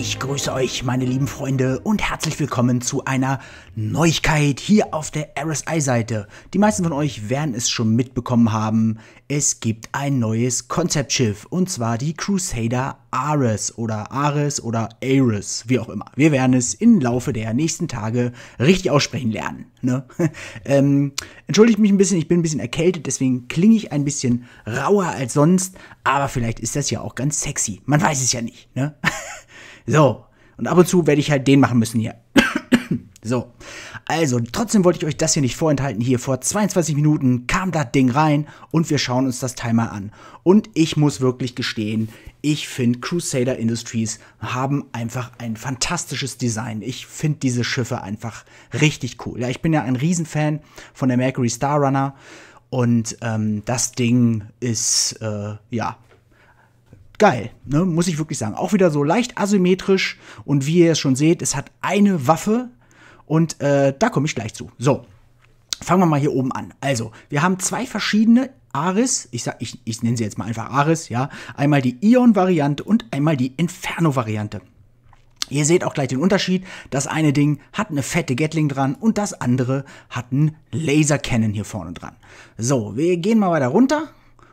Ich grüße euch, meine lieben Freunde, und herzlich willkommen zu einer Neuigkeit hier auf der RSI-Seite. Die meisten von euch werden es schon mitbekommen haben. Es gibt ein neues Konzeptschiff, und zwar die Crusader Ares oder Ares oder Ares, wie auch immer. Wir werden es im Laufe der nächsten Tage richtig aussprechen lernen. Ne? ähm, entschuldigt mich ein bisschen, ich bin ein bisschen erkältet, deswegen klinge ich ein bisschen rauer als sonst, aber vielleicht ist das ja auch ganz sexy. Man weiß es ja nicht. Ne? So, und ab und zu werde ich halt den machen müssen hier. so, also trotzdem wollte ich euch das hier nicht vorenthalten. Hier vor 22 Minuten kam das Ding rein und wir schauen uns das Teil mal an. Und ich muss wirklich gestehen, ich finde Crusader Industries haben einfach ein fantastisches Design. Ich finde diese Schiffe einfach richtig cool. Ja, ich bin ja ein Riesenfan von der Mercury Star Runner und ähm, das Ding ist äh, ja geil, ne? muss ich wirklich sagen. Auch wieder so leicht asymmetrisch und wie ihr es schon seht, es hat eine Waffe und äh, da komme ich gleich zu. So, fangen wir mal hier oben an. Also, wir haben zwei verschiedene Aris, ich, ich, ich nenne sie jetzt mal einfach Aris, ja. Einmal die Ion-Variante und einmal die Inferno-Variante. Ihr seht auch gleich den Unterschied. Das eine Ding hat eine fette Gatling dran und das andere hat einen Laser Cannon hier vorne dran. So, wir gehen mal weiter runter.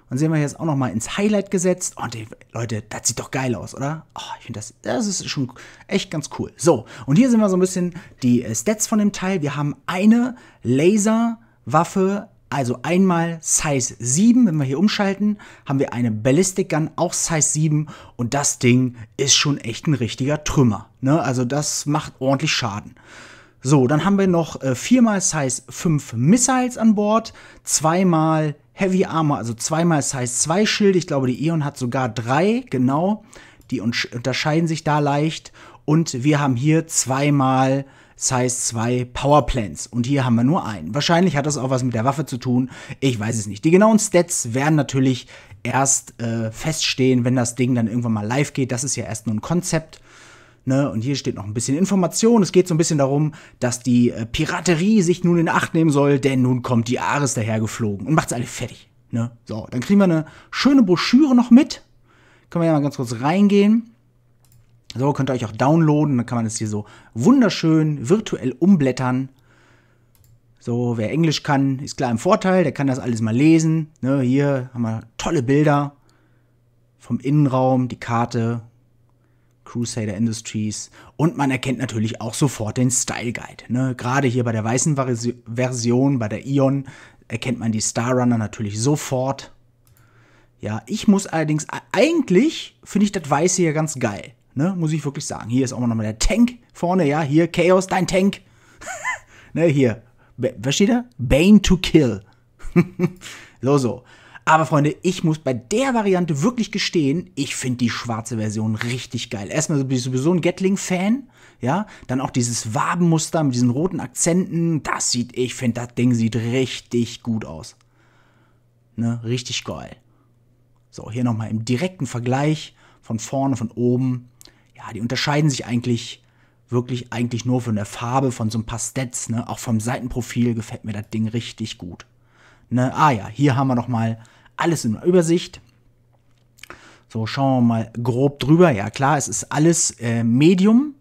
Und sie haben wir jetzt auch nochmal ins Highlight gesetzt. Und oh, die, Leute, das sieht doch geil aus, oder? Oh, ich finde das, das ist schon echt ganz cool. So, und hier sehen wir so ein bisschen die äh, Stats von dem Teil. Wir haben eine Laserwaffe, also einmal Size 7. Wenn wir hier umschalten, haben wir eine Ballistic Gun, auch Size 7. Und das Ding ist schon echt ein richtiger Trümmer. Ne? Also das macht ordentlich Schaden. So, dann haben wir noch äh, viermal Size 5 Missiles an Bord, zweimal Heavy Armor, also zweimal Size 2 Schild. Ich glaube, die Eon hat sogar drei, genau. Die unterscheiden sich da leicht. Und wir haben hier zweimal Size 2 Power Plants. Und hier haben wir nur einen. Wahrscheinlich hat das auch was mit der Waffe zu tun. Ich weiß es nicht. Die genauen Stats werden natürlich erst äh, feststehen, wenn das Ding dann irgendwann mal live geht. Das ist ja erst nur ein Konzept. Ne? Und hier steht noch ein bisschen Information. Es geht so ein bisschen darum, dass die äh, Piraterie sich nun in Acht nehmen soll, denn nun kommt die Ares dahergeflogen und macht's alle fertig. Ne? So, dann kriegen wir eine schöne Broschüre noch mit. Können wir ja mal ganz kurz reingehen. So, könnt ihr euch auch downloaden, dann kann man das hier so wunderschön virtuell umblättern. So, wer Englisch kann, ist klar im Vorteil, der kann das alles mal lesen. Ne, hier haben wir tolle Bilder vom Innenraum, die Karte Crusader Industries. Und man erkennt natürlich auch sofort den Style Guide. Ne? Gerade hier bei der weißen Vari Version, bei der Ion, erkennt man die Star Runner natürlich sofort. Ja, ich muss allerdings, eigentlich finde ich das Weiße hier ganz geil. Ne? Muss ich wirklich sagen. Hier ist auch nochmal der Tank vorne, ja. Hier, Chaos, dein Tank. ne, hier. was steht da? Bane to kill. so, so. Aber Freunde, ich muss bei der Variante wirklich gestehen, ich finde die schwarze Version richtig geil. Erstmal bin ich sowieso ein Gatling-Fan, ja. Dann auch dieses Wabenmuster mit diesen roten Akzenten. Das sieht, ich finde, das Ding sieht richtig gut aus. Ne, richtig geil. So, hier nochmal im direkten Vergleich von vorne, von oben. Ja, die unterscheiden sich eigentlich wirklich eigentlich nur von der Farbe, von so ein paar Stats, ne? Auch vom Seitenprofil gefällt mir das Ding richtig gut. Ne? Ah ja, hier haben wir nochmal alles in Übersicht. So, schauen wir mal grob drüber. Ja, klar, es ist alles äh, Medium.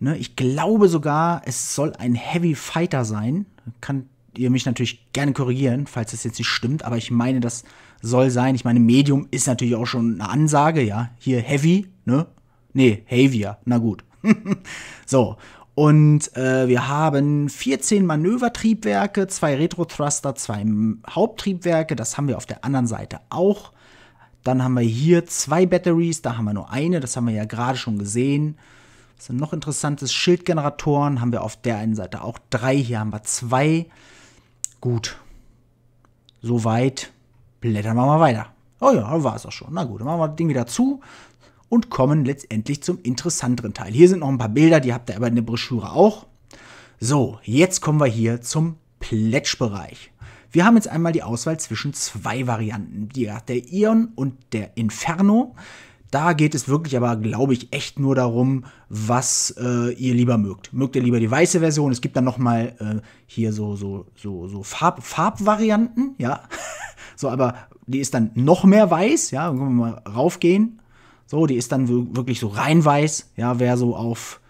Ne, ich glaube sogar, es soll ein Heavy Fighter sein. Kann ihr mich natürlich gerne korrigieren, falls das jetzt nicht stimmt, aber ich meine, das soll sein. Ich meine, Medium ist natürlich auch schon eine Ansage, ja. Hier Heavy, ne? Nee, Heavier, na gut. so, und äh, wir haben 14 Manövertriebwerke, zwei Retro-Thruster, zwei Haupttriebwerke. Das haben wir auf der anderen Seite auch. Dann haben wir hier zwei Batteries, da haben wir nur eine, das haben wir ja gerade schon gesehen. Das sind noch interessantes? Schildgeneratoren haben wir auf der einen Seite auch drei, hier haben wir zwei. Gut. Soweit. Blättern wir mal weiter. Oh ja, war es auch schon. Na gut, dann machen wir das Ding wieder zu und kommen letztendlich zum interessanteren Teil. Hier sind noch ein paar Bilder, die habt ihr aber in der Broschüre auch. So, jetzt kommen wir hier zum Plätschbereich. Wir haben jetzt einmal die Auswahl zwischen zwei Varianten, der Ion und der Inferno. Da geht es wirklich aber, glaube ich, echt nur darum, was äh, ihr lieber mögt. Mögt ihr lieber die weiße Version? Es gibt dann nochmal äh, hier so, so, so, so Farb, Farbvarianten, ja. so, aber die ist dann noch mehr weiß, ja. Dann können wir mal raufgehen. So, die ist dann wirklich so rein weiß. Ja, wer so auf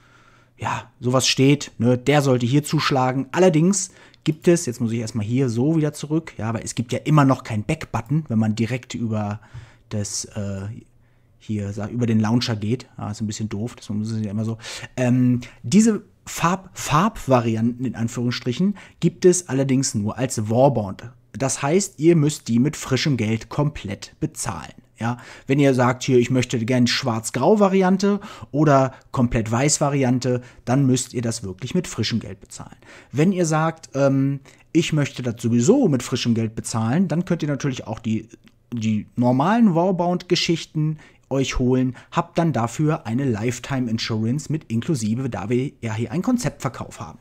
ja, sowas steht, ne, der sollte hier zuschlagen. Allerdings gibt es, jetzt muss ich erstmal hier so wieder zurück, ja, aber es gibt ja immer noch keinen Back-Button, wenn man direkt über das äh, hier über den Launcher geht. Ja, ist ein bisschen doof, das muss ich ja immer so. Ähm, diese Farb Farbvarianten in Anführungsstrichen gibt es allerdings nur als Warbound. Das heißt, ihr müsst die mit frischem Geld komplett bezahlen. Ja, wenn ihr sagt, hier, ich möchte gerne Schwarz-Grau-Variante oder komplett Weiß-Variante, dann müsst ihr das wirklich mit frischem Geld bezahlen. Wenn ihr sagt, ähm, ich möchte das sowieso mit frischem Geld bezahlen, dann könnt ihr natürlich auch die, die normalen Warbound-Geschichten euch holen, habt dann dafür eine Lifetime Insurance mit inklusive, da wir ja hier einen Konzeptverkauf haben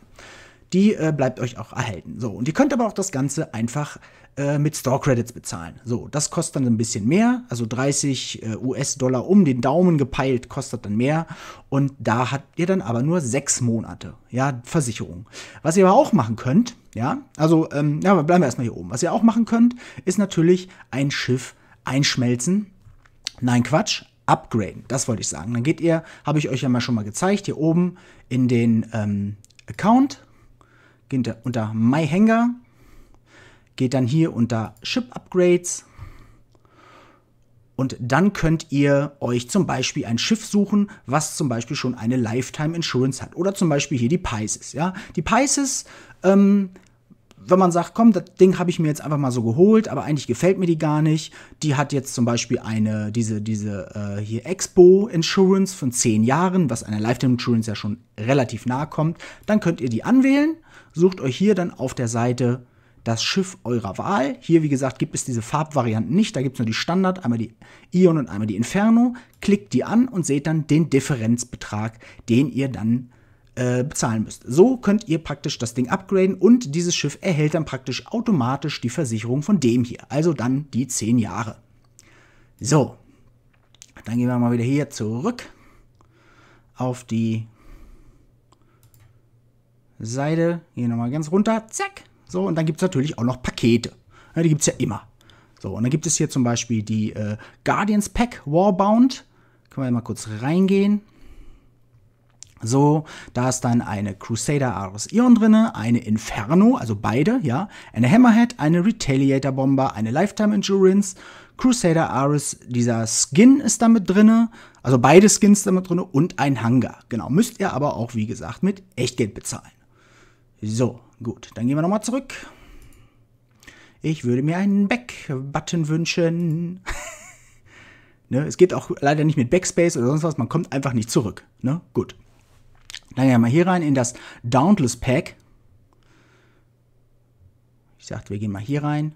die äh, bleibt euch auch erhalten. So, und ihr könnt aber auch das Ganze einfach äh, mit Store Credits bezahlen. So, das kostet dann ein bisschen mehr, also 30 äh, US-Dollar um den Daumen gepeilt kostet dann mehr und da habt ihr dann aber nur sechs Monate, ja, Versicherung. Was ihr aber auch machen könnt, ja, also, ähm, ja, bleiben wir erstmal hier oben. Was ihr auch machen könnt, ist natürlich ein Schiff einschmelzen. Nein, Quatsch, upgraden. Das wollte ich sagen. Dann geht ihr, habe ich euch ja mal schon mal gezeigt, hier oben in den ähm, Account geht unter My Hanger, geht dann hier unter Ship Upgrades und dann könnt ihr euch zum Beispiel ein Schiff suchen, was zum Beispiel schon eine Lifetime Insurance hat oder zum Beispiel hier die Pisces. Ja, die Pisces ähm, wenn man sagt, komm, das Ding habe ich mir jetzt einfach mal so geholt, aber eigentlich gefällt mir die gar nicht. Die hat jetzt zum Beispiel eine, diese, diese äh, hier Expo Insurance von 10 Jahren, was einer Lifetime Insurance ja schon relativ nahe kommt. Dann könnt ihr die anwählen, sucht euch hier dann auf der Seite das Schiff eurer Wahl. Hier, wie gesagt, gibt es diese Farbvarianten nicht. Da gibt es nur die Standard, einmal die Ion und einmal die Inferno. Klickt die an und seht dann den Differenzbetrag, den ihr dann äh, bezahlen müsst. So könnt ihr praktisch das Ding upgraden und dieses Schiff erhält dann praktisch automatisch die Versicherung von dem hier. Also dann die 10 Jahre. So, dann gehen wir mal wieder hier zurück auf die Seite. Hier nochmal ganz runter. Zack. So, und dann gibt es natürlich auch noch Pakete. Ja, die gibt es ja immer. So, und dann gibt es hier zum Beispiel die äh, Guardians Pack Warbound. Können wir mal kurz reingehen. So, da ist dann eine Crusader Ares Ion drinne, eine Inferno, also beide, ja, eine Hammerhead, eine Retaliator Bomber, eine Lifetime Endurance, Crusader Ares, dieser Skin ist damit drinne, also beide Skins damit drinne und ein Hangar. Genau, müsst ihr aber auch, wie gesagt, mit Echtgeld bezahlen. So, gut, dann gehen wir nochmal zurück. Ich würde mir einen Back-Button wünschen. ne, es geht auch leider nicht mit Backspace oder sonst was, man kommt einfach nicht zurück. Ne? Gut. Dann gehen wir mal hier rein in das Dauntless Pack. Ich sagte, wir gehen mal hier rein.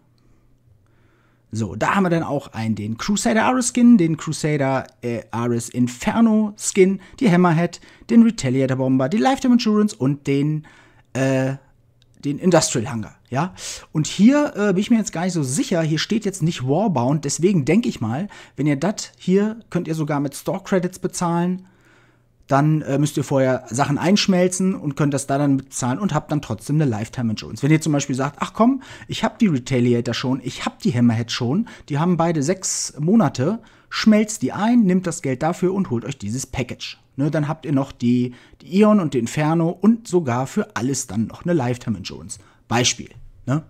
So, da haben wir dann auch einen, den Crusader Aris Skin, den Crusader äh, Ares Inferno Skin, die Hammerhead, den Retaliator Bomber, die Lifetime Insurance und den, äh, den Industrial Hunger, ja. Und hier äh, bin ich mir jetzt gar nicht so sicher, hier steht jetzt nicht Warbound, deswegen denke ich mal, wenn ihr das hier, könnt ihr sogar mit Store Credits bezahlen, dann äh, müsst ihr vorher Sachen einschmelzen und könnt das da dann bezahlen und habt dann trotzdem eine Lifetime Insurance. Wenn ihr zum Beispiel sagt, ach komm, ich habe die Retaliator schon, ich habe die Hammerhead schon, die haben beide sechs Monate, schmelzt die ein, nimmt das Geld dafür und holt euch dieses Package. Ne, dann habt ihr noch die, die Ion und die Inferno und sogar für alles dann noch eine Lifetime Insurance. Beispiel. Ne?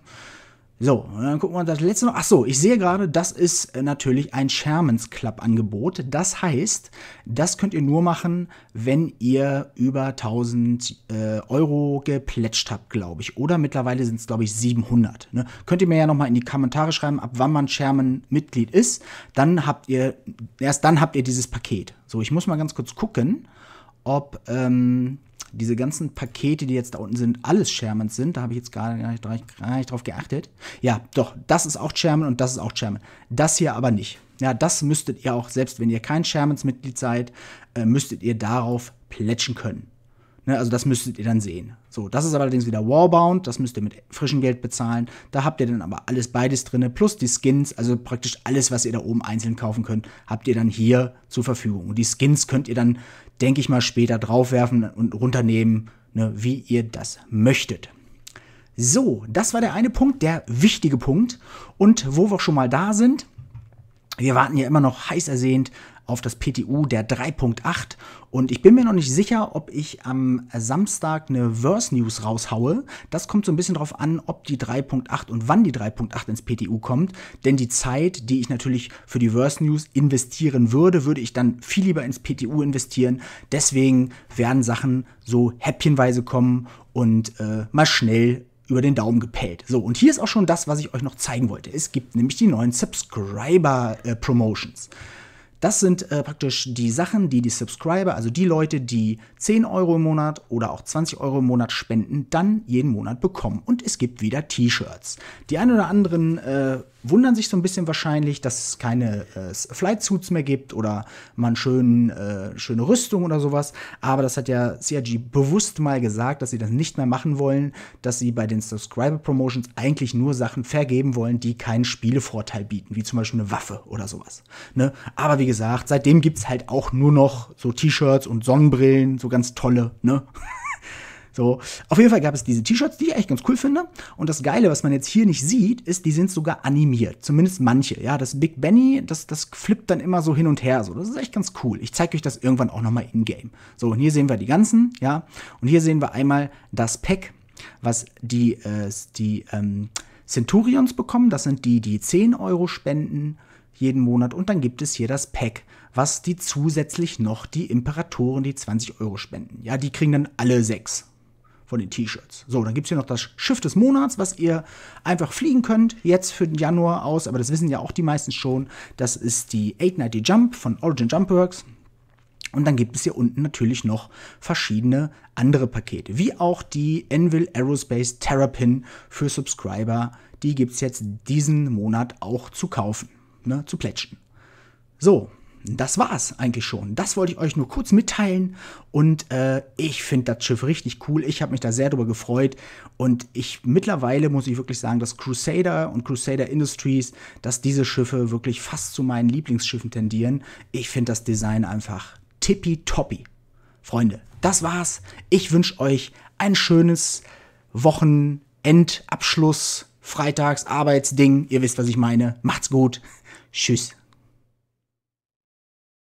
So, dann gucken wir uns das letzte noch. Ach so, ich sehe gerade, das ist äh, natürlich ein Sherman's Club Angebot. Das heißt, das könnt ihr nur machen, wenn ihr über 1000 äh, Euro geplätscht habt, glaube ich. Oder mittlerweile sind es, glaube ich, 700. Ne? Könnt ihr mir ja nochmal in die Kommentare schreiben, ab wann man Sherman Mitglied ist. Dann habt ihr, erst dann habt ihr dieses Paket. So, ich muss mal ganz kurz gucken, ob, ähm, diese ganzen Pakete, die jetzt da unten sind, alles Shermans sind. Da habe ich jetzt gar nicht, gar nicht drauf geachtet. Ja, doch, das ist auch Sherman und das ist auch Sherman. Das hier aber nicht. Ja, das müsstet ihr auch, selbst wenn ihr kein Shermans-Mitglied seid, äh, müsstet ihr darauf plätschen können. Ne, also das müsstet ihr dann sehen. So, das ist allerdings wieder Warbound, das müsst ihr mit frischem Geld bezahlen. Da habt ihr dann aber alles beides drin, plus die Skins, also praktisch alles, was ihr da oben einzeln kaufen könnt, habt ihr dann hier zur Verfügung. Und die Skins könnt ihr dann, denke ich mal, später draufwerfen und runternehmen, ne, wie ihr das möchtet. So, das war der eine Punkt, der wichtige Punkt. Und wo wir schon mal da sind, wir warten ja immer noch heiß ersehnt auf das PTU der 3.8 und ich bin mir noch nicht sicher, ob ich am Samstag eine Verse News raushaue. Das kommt so ein bisschen darauf an, ob die 3.8 und wann die 3.8 ins PTU kommt, denn die Zeit, die ich natürlich für die Verse News investieren würde, würde ich dann viel lieber ins PTU investieren. Deswegen werden Sachen so häppchenweise kommen und äh, mal schnell über den Daumen gepellt. So, und hier ist auch schon das, was ich euch noch zeigen wollte. Es gibt nämlich die neuen Subscriber-Promotions. Äh, das sind äh, praktisch die Sachen, die die Subscriber, also die Leute, die 10 Euro im Monat oder auch 20 Euro im Monat spenden, dann jeden Monat bekommen. Und es gibt wieder T-Shirts. Die ein oder anderen äh, wundern sich so ein bisschen wahrscheinlich, dass es keine äh, Flight Suits mehr gibt oder man schön, äh, schöne Rüstung oder sowas. Aber das hat ja CRG bewusst mal gesagt, dass sie das nicht mehr machen wollen, dass sie bei den Subscriber Promotions eigentlich nur Sachen vergeben wollen, die keinen Spielevorteil bieten, wie zum Beispiel eine Waffe oder sowas. Ne? Aber wie gesagt, seitdem gibt es halt auch nur noch so T-Shirts und Sonnenbrillen, so ganz tolle, ne? So, auf jeden Fall gab es diese T-Shirts, die ich echt ganz cool finde. Und das Geile, was man jetzt hier nicht sieht, ist, die sind sogar animiert. Zumindest manche. Ja, das Big Benny, das, das flippt dann immer so hin und her. So, das ist echt ganz cool. Ich zeige euch das irgendwann auch nochmal in-game. So, und hier sehen wir die ganzen, ja. Und hier sehen wir einmal das Pack, was die, äh, die ähm, Centurions bekommen. Das sind die, die 10 Euro spenden jeden Monat. Und dann gibt es hier das Pack, was die zusätzlich noch die Imperatoren, die 20 Euro spenden. Ja, die kriegen dann alle sechs von den T-Shirts. So, dann gibt es hier noch das Schiff des Monats, was ihr einfach fliegen könnt, jetzt für den Januar aus, aber das wissen ja auch die meisten schon. Das ist die 890 Jump von Origin Jumpworks. Und dann gibt es hier unten natürlich noch verschiedene andere Pakete, wie auch die Envil Aerospace Terrapin für Subscriber. Die gibt es jetzt diesen Monat auch zu kaufen, ne, zu plätschen. So, das war's eigentlich schon. Das wollte ich euch nur kurz mitteilen und äh, ich finde das Schiff richtig cool. Ich habe mich da sehr darüber gefreut und ich mittlerweile muss ich wirklich sagen, dass Crusader und Crusader Industries, dass diese Schiffe wirklich fast zu meinen Lieblingsschiffen tendieren. Ich finde das Design einfach tippitoppi. Freunde, das war's. Ich wünsche euch ein schönes Wochenendabschluss, Freitags, Arbeitsding. Ihr wisst, was ich meine. Macht's gut. Tschüss.